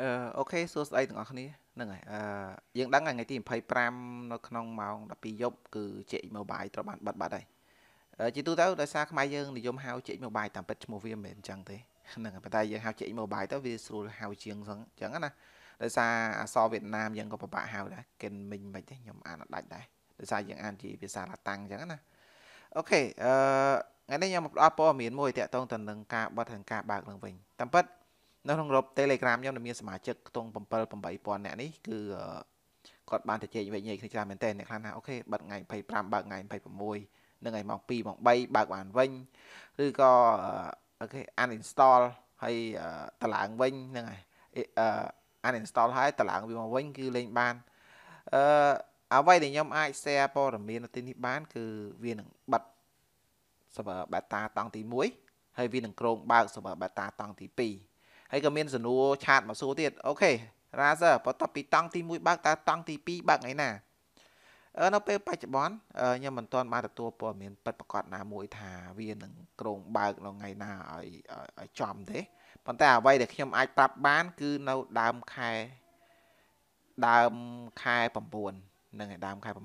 អឺអូខេសួស្តីទាំងអស់គ្នាហ្នឹងហើយអឺយើងដឹងថ្ងៃទី25នៅក្នុងម៉ោង12យប់គឺ JX Mobile ត្រូវបានបិទបាត់ហើយជាទូទៅដោយសារខ្មែរយើងនិយមហៅ JX Mobile តាមពិតឈ្មោះវាមិនមែនអញ្ចឹងទេហ្នឹងហើយប៉ុន្តែយើងហៅ JX Mobile ទៅវាស្រួលហៅជាងអញ្ចឹងណាដោយសារអក្សរវៀតណាមយើងក៏ពិបាកហៅដែរកិនមិញមិនទេខ្ញុំអានអត់ដាច់ដែរដោយសារយើងអានជាភាសាឡាតាំងអញ្ចឹងណាអូខេអឺថ្ងៃនេះខ្ញុំមកផ្ដល់ព័ត៌មានមួយទាក់ទងទៅនឹងការបិទនិងការបើកនឹងវិញតាមពិតនៅក្នុងក្រុម Telegram ខ្ញុំមានសមាជិកខ្ទង់7 8000នាក់នេះគឺគាត់បានទៅជែកវិញ្ញាគ្នាច្រើនមែនតើអ្នកខ្លះណាអូខេបិទថ្ងៃ25បើកថ្ងៃ26នឹងថ្ងៃម៉ោង2ម៉ោង3បើកបានវិញឬក៏អូខេ uninstall ហើយតឡើងវិញហ្នឹងហើយអឺ uninstall ហើយតឡើងវាមកវិញគឺលេងបានអឺអ្វីដែលខ្ញុំអាច share ព័ត៌មាននៅទីនេះបានគឺវានឹងបិទ server beta តង់ទី1ហើយវានឹងក្រងបើក server beta តង់ទី2ហើយក៏មានសនួរឆាតមកសួរទៀតអូខេរ៉ាសើបន្ទាប់ពីតង់ទី1បើកតើតង់ទី2បើកថ្ងៃណាអឺនៅពេលបច្ចុប្បន្នខ្ញុំមិនទាន់បានទទួលព័ត៌មានពិតប្រាកដណាមួយថាវានឹងក្រុងបើកនៅថ្ងៃណាឲ្យឲ្យចំទេប៉ុន្តែអ្វីដែលខ្ញុំអាចប្រាប់បាន គឺនៅដើមខែដើមខែ9នឹងឯដើមខែ9ណា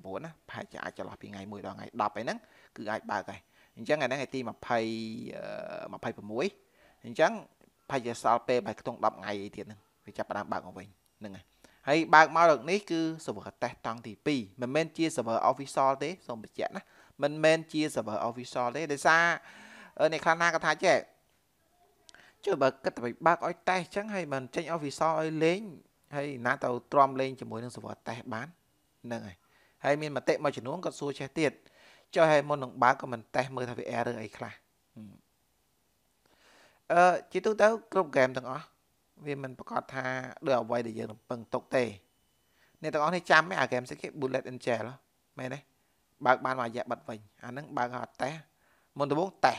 ប្រហែលជាអាចចន្លោះពីថ្ងៃ1ដល់ថ្ងៃ10ឯហ្នឹងគឺអាចបើកហើយអញ្ចឹងឯហ្នឹងឯទី20 26អញ្ចឹងប្រហែលជាសល់ពេលប្រហែលខ្ទង់10ថ្ងៃអីទៀតហ្នឹងវាចាប់ផ្ដើមបើកមកវិញហ្នឹងហើយហើយបើកមកលើកនេះគឺ server test តង់ទី2មិនមែនជា server official ទេសូមបញ្ជាក់ណាមិនមែនជា server official ទេដោយសារអ្នកខ្លះណាក៏ថាចេះចុះបើគិតទៅបើកឲ្យតេសអញ្ចឹងហើយមិនចេញ official ឲ្យលេងហើយណាទៅទ្រាំលេងជាមួយនឹង server test បានហ្នឹងហើយហើយមានមតិមួយចំនួនក៏សួរចេះទៀតចុះហើយមុននឹងបើកក៏មិនតេសមើលថាវា error អីខ្លះអឺជាទូទៅគ្រប់ហ្គេមទាំងអស់វាមិនប្រកាសថាដូចអ្វីដែលយើងនឹងពឹងទុកទេអ្នកទាំងអស់នេះចាំអាហ្គេមស្អីគេ Bullet and Jail មែនទេបើកបានមួយរយៈបិទវិញអាហ្នឹងបើកហត់តេសមុនដំបូងតេស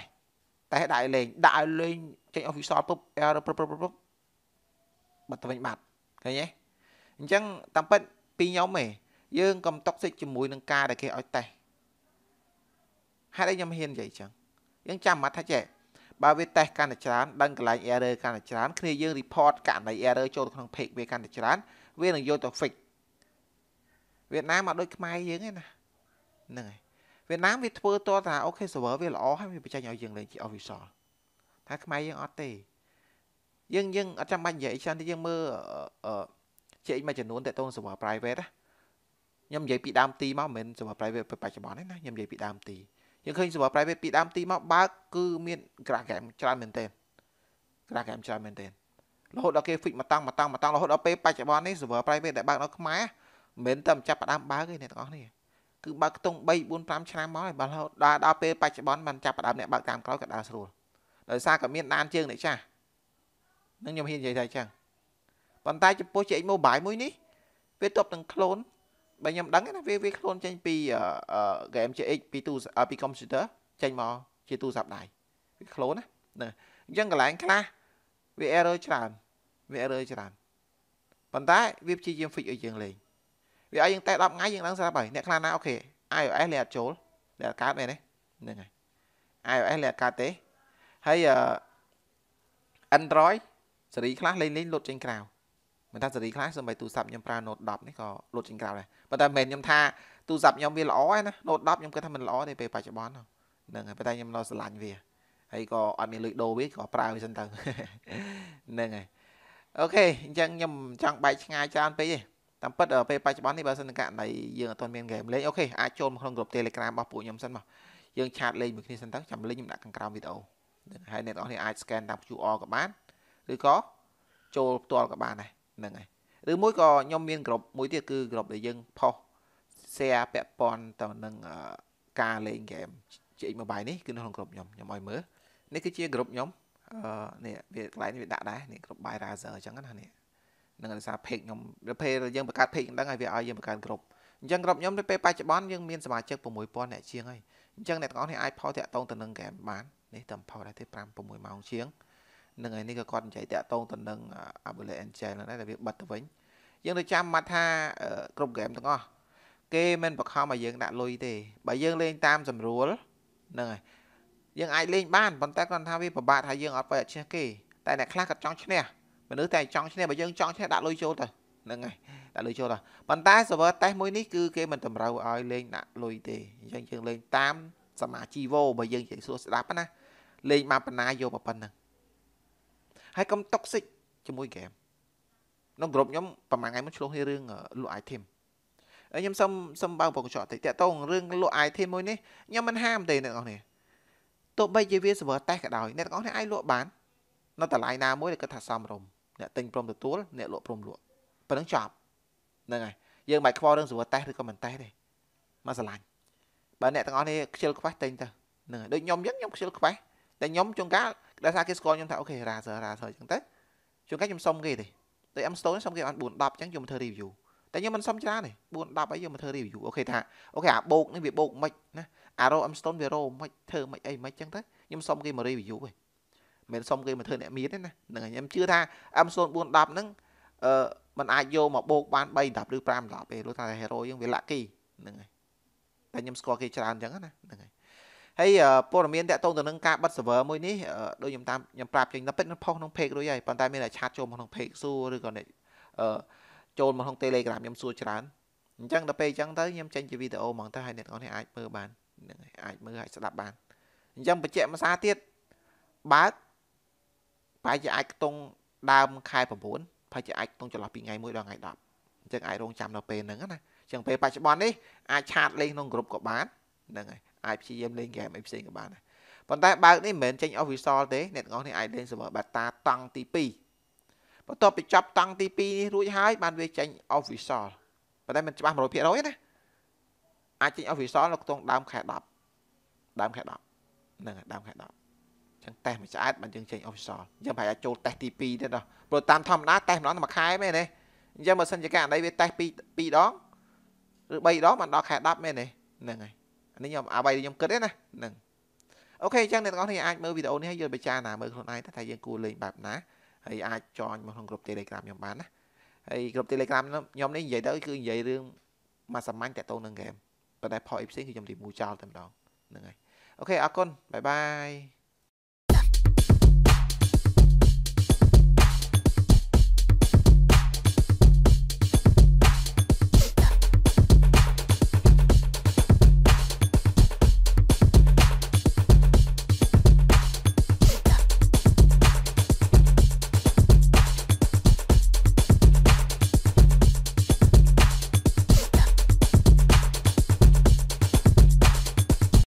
តេសដាក់ឲ្យលេងដាក់ឲ្យលេងចេញ official ពុប error ពុបពុបពុបបាត់ទៅវិញបាត់ឃើញទេអញ្ចឹងតាមពិតពីខ្ញុំឯងយើងកំតុកសិចជាមួយនឹងការដែលគេឲ្យតេសហេតុអីខ្ញុំហ៊ាននិយាយអញ្ចឹងយើងចាំមកថាចេះបើវាតេស្តកាន់តែច្រើនដឹងកន្លែង error កាន់តែច្រើនគ្នាយើង report ករណី error ចូលក្នុង page វាកាន់តែច្រើនវានឹងយកទៅ fix វៀតណាមមកដូចខ្មែរយើងឯណាហ្នឹងហើយវៀតណាមវាធ្វើតថាអូខេ server វាល្អហើយវាបញ្ចេញឲ្យយើងលេងជា official ថាខ្មែរយើងអត់ទេយើងយើងអត់ចាំបាច់និយាយច្រើនទេយើងមើលជាមួយចំនួនតេតង server private ណាខ្ញុំនិយាយពីដើមទីមកមិនមែន server private បច្ចុប្បន្នទេណាខ្ញុំនិយាយពីដើមទីយើងឃើញ server private ពីដើមទីមកបើកគឺមាន Instagram ច្រើនមែនទែន Instagram ច្រើនមែនទែនរហូតដល់គេ fix មកតាំងមកតាំងមកតាំងរហូតដល់ពេលបច្ចុប្បន្ននេះ server private ដែលបើកនៅខ្មែរមិនមែនតែចាប់ផ្ដើមបើកទេអ្នកទាំងអស់នេះគឺបើកខ្ទង់3 4 5ឆ្នាំមកហើយបើរហូតដល់ដល់ពេលបច្ចុប្បន្នបានចាប់ផ្ដើមអ្នកបើកតាមក្រោយក៏ដើរស្រួលដោយសារក៏មានដានជើងអ្នកចាស់នឹងខ្ញុំហ៊ាននិយាយថាអញ្ចឹងប៉ុន្តែចំពោះ CX Mobile មួយនេះវាតបនឹងខ្លួនបើខ្ញុំដឹងណាវាវាខ្លួនចេញពី game GX ពីទូពី computer ចេញមកជាទូរស័ព្ទដៃវាខ្លួនណាណាអញ្ចឹងកន្លែងខ្លះវា error ច្រើនវា error ច្រើនប៉ុន្តែវាព្យាយាម fix ឲ្យយើងលេងវាឲ្យយើងតែ10ថ្ងៃយើងឡើងស្រាប់ហើយអ្នកខ្លះណាអូខេ iOS លេអត់ចូលលេអត់កើតមែនទេហ្នឹងហើយ iOS លេអត់កើតទេហើយ Android សេរីខ្លះលេងលេងលុតចេញក្រៅមិនថាសេរីខ្លះសូម្បីទូរស័ព្ទខ្ញុំប្រើ Note 10នេះក៏លុតចេញក្រៅដែរប៉ុន្តែមិនមែនខ្ញុំថាទូរស័ព្ទខ្ញុំវាល្អឯណា Note 10ខ្ញុំគិតថាមិនល្អទេពេលបច្ចុប្បន្នហ្នឹងហើយប៉ុន្តែខ្ញុំនៅស្រឡាញ់វាហើយក៏អត់មានលុយដូរវាក៏ប្រើវាសិនទៅហ្នឹងហើយអូខេអញ្ចឹងខ្ញុំចង់បែកឆ្ងាយច្រើនពេកទេតាមពិតពេលបច្ចុប្បន្ននេះបើសិនករណីយើងអត់ទាន់មានហ្គេមលេងអូខេអាចចូលមកក្នុងក្រុម Telegram របស់ពួកខ្ញុំសិនមកយើងឆាតលេងមួយគ្នាសិនទៅចាំលេងខ្ញុំដាក់ខាងក្រោមវីដេអូហ្នឹងហើយអ្នកនរគ្នាអាច scan តាម QR ក៏បានឬក៏ចូលផ្ទាល់ក៏បានដែរហ្នឹងហើយឬមួយក៏ខ្ញុំមានក្រុមមួយទៀតគឺក្រុមដែលយើងផុស share ពាក់ព័ន្ធទៅនឹងការលេងហ្គេម GX Mobile នេះគឺនៅក្នុងក្រុមខ្ញុំខ្ញុំឲ្យមើលនេះគឺជាក្រុមខ្ញុំអឺនេះវាកន្លែងវាដាក់ដែរនេះក្រុម By Razer អញ្ចឹងណានេះនឹងដោយសារ page ខ្ញុំពេលយើងបង្កើត page ហ្នឹងហើយវាឲ្យយើងបង្កើតក្រុមអញ្ចឹងក្រុមខ្ញុំទៅពេលបច្ចុប្បន្នយើងមានសមាជិក6000អ្នកជាងហើយអញ្ចឹងអ្នកទាំងអស់នេះអាចផុសតាក់ទងទៅនឹងហ្គេមបាននេះតាមផុសដែរទេ5 6ម៉ោងជាងនឹងឯនេះក៏គាត់និយាយតាក់ទងទៅនឹង Abule Angel ហ្នឹងដែរតែវាបិទទៅវិញយើងទៅចាំមាត់ថាគ្រប់ game ទាំងអស់គេមិនបង្ខំឲ្យយើងដាក់លុយទេបើយើងលេងតាមសម្រួលហ្នឹងហើយយើងអាចលេងបានប៉ុន្តែគាត់ថាវាពិបាកថាយើងអត់បើអត់ឈ្នះគេតែអ្នកខ្លះក៏ចង់ឈ្នះមនុស្សតែចង់ឈ្នះបើយើងចង់ឈ្នះដាក់លុយចូលទៅហ្នឹងហើយដាក់លុយចូលទៅប៉ុន្តែ server test មួយនេះគឺគេមិនតម្រូវឲ្យលេងដាក់លុយទេអញ្ចឹងយើងលេងតាមសមាជីវោបើយើងនិយាយស្រួលស្ដាប់ណាលេងមកបណ្ណាយកប៉ុណ្ណឹងហើយកុំតុកសិចជាមួយហ្គេមក្នុងក្រុមខ្ញុំប្រហែលថ្ងៃមុនឆ្លោះគ្នារឿងលក់ item ហើយខ្ញុំសុំសុំបើកប្រកចកតិចតើតងរឿងលក់ item មួយនេះខ្ញុំមិនហាមទេអ្នកនរនេះទោះបីជាវា server test ក៏ដោយអ្នកនរនេះអាចលក់បាន នៅតម្លៃណាមួយដែលគាត់ថាសមរម្យអ្នកទិញព្រមទទួលអ្នកលក់ព្រមលក់ប៉ណ្ណឹងចប់ហ្នឹងហើយយើងមិនខ្វល់រឿង server test ឬក៏មិន test ទេមកស្រឡាញ់បើអ្នកទាំងអស់នេះខ្ជិលខ្វេះតែងទៅហ្នឹងហើយដូចខ្ញុំអញ្ចឹងខ្ញុំខ្ជិលខ្វេះតែខ្ញុំជួនកាលដែលថាគេស្គាល់ខ្ញុំថាអូខេរ៉ាសើរ៉ាសើអញ្ចឹងទៅជួនកាលខ្ញុំសុំគេទេតែ M Stone សុំគេបាន4 10អញ្ចឹងខ្ញុំមកធ្វើ review តែខ្ញុំមិនសុំច្រើនទេ4 10អីខ្ញុំមកធ្វើ review អូខេថាអូខេអាបោកនេះវាបោកមិនណាអារ៉ូ M Stone វារ៉ូមិនធ្វើមិនអីមិនអញ្ចឹងទៅខ្ញុំសុំគេមក review ហ៎មិនសុំគេមកធ្វើអ្នកមានទេណានឹងខ្ញុំជឿថា M Stone 4 10ហ្នឹងអឺมันអាចយកមកបោកបាន3 10ឬ5 10ទេព្រោះថា hero យើងវាលាក់គីហ្នឹងហើយតែខ្ញុំស្គាល់គេច្រើនអញ្ចឹងណាហ្នឹងហើយហើយព័ត៌មានតាក់ទងទៅនឹងការបិទ server មួយនេះដូចខ្ញុំតាមខ្ញុំប្រាប់ចេញដល់ពេកនឹងផុសក្នុង page រួចហើយប៉ុន្តែមានតែឆាតចូលមកក្នុង page សួរឬក៏អ្នកចូលមកក្នុង Telegram ខ្ញុំសួរច្រើនអញ្ចឹងដល់ពេលអញ្ចឹងទៅខ្ញុំចេញជាវីដេអូហ្មងទៅហើយអ្នកទាំងអស់នេះអាចមើលបានហ្នឹងហើយអាចមើលអាចស្ដាប់បានអញ្ចឹងបច្ចេកភាសាទៀតបើកប្រហែលជាអាចខ្ទង់ដើមខែ9ប្រហែលជាអាចខ្ទង់ចន្លោះពីថ្ងៃ1ដល់ថ្ងៃ10អញ្ចឹងអាចរងចាំដល់ពេលហ្នឹងណាអញ្ចឹងពេលបច្ចុប្បន្ននេះអាចឆាតលេងក្នុងក្រុមក៏បានហ្នឹងហើយអាចព្យាយាមលេងហ្គេមអីផ្សេងក៏បានដែរប៉ុន្តែបើកនេះមិនមែនចេញ official ទេអ្នកទាំងអស់នេះអាចលេង server beta តង់ទី2បន្ទាប់ពីចប់តង់ទី2នេះរួចហើយបានវាចេញ official ប៉ុន្តែមិនច្បាស់100%ទេណាអាចចេញ official នៅក្នុងដើមខែ10ដើមខែ10ហ្នឹងដើមខែ10ចឹងតេសមួយឆ្អែតបានយើងចេញ official យើងប្រហែលចូលតេសទី2ទេដល់ព្រោះតាមធម្មតាតេសម្ដងតែមួយខែមែនទេអញ្ចឹងបើសិនជាករណីវាតេស2 2ដងឬ3ដងបានដល់ខែ10មែនទេហ្នឹងហើយនេះខ្ញុំអ្វីដែលខ្ញុំគិតទេណាហ្នឹងអូខេអញ្ចឹងអ្នកទាំងអស់គ្នាអាចមើលវីដេអូនេះហើយយល់ពិចារណាមើលខ្លួនឯងថាយើងគួរលេងបែបណាហើយអាចចងមកក្នុងក្រុម Telegram ខ្ញុំបានណាហើយក្រុម Telegram ខ្ញុំនេះនិយាយទៅគឺនិយាយរឿងមួយសាមញ្ញតាក់ទងនឹងហ្គេមប៉ុន្តែ point ផ្សេងគឺខ្ញុំរីមូវចោលតែម្ដងហ្នឹងហើយអូខេអរគុណបាយបាយ